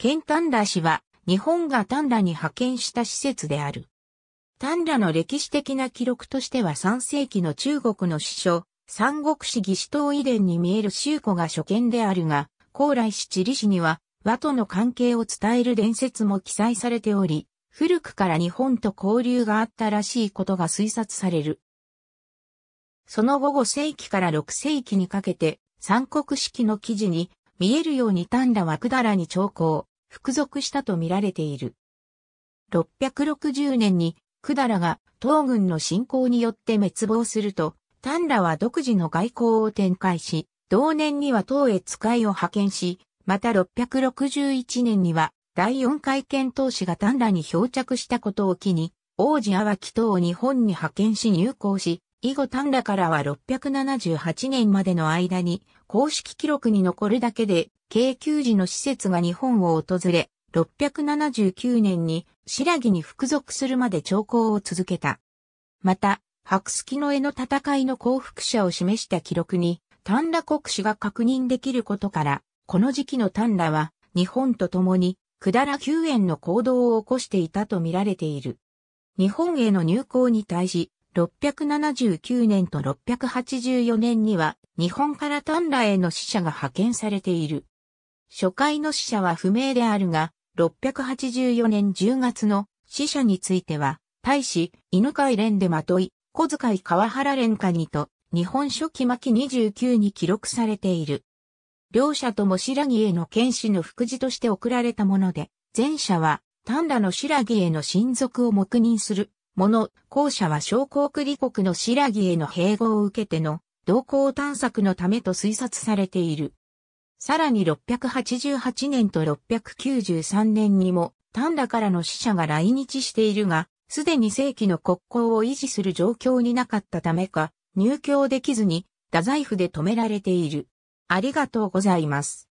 県丹羅市は日本が丹ラに派遣した施設である。丹ラの歴史的な記録としては3世紀の中国の史書、三国志義史等遺伝に見える周古が初見であるが、高麗市地理史には和との関係を伝える伝説も記載されており、古くから日本と交流があったらしいことが推察される。その後5世紀から6世紀にかけて、三国式の記事に、見えるように丹羅は百済に長江、服属したと見られている。660年に、百済が東軍の侵攻によって滅亡すると、丹羅は独自の外交を展開し、同年には東へ使いを派遣し、また661年には第四回遣唐使が丹羅に漂着したことを機に、王子淡木等を日本に派遣し入港し、以後短羅からは678年までの間に公式記録に残るだけで、京急時の施設が日本を訪れ、679年に白木に服属するまで長考を続けた。また、白月の絵の戦いの降伏者を示した記録に、丹羅国史が確認できることから、この時期の丹羅は、日本と共に、百済救援の行動を起こしていたと見られている。日本への入港に対し、679年と684年には日本から丹羅への使者が派遣されている。初回の死者は不明であるが、684年10月の死者については、大使、犬飼連でまとい、小遣い川原連下にと、日本書紀巻29に記録されている。両者とも白木への剣士の副次として送られたもので、前者は、丹羅の白木への親族を黙認するもの、後者は小国理国の新羅への併合を受けての動向探索のためと推察されている。さらに688年と693年にも、丹羅からの死者が来日しているが、すでに正規の国交を維持する状況になかったためか、入居できずに、太宰府で止められている。ありがとうございます。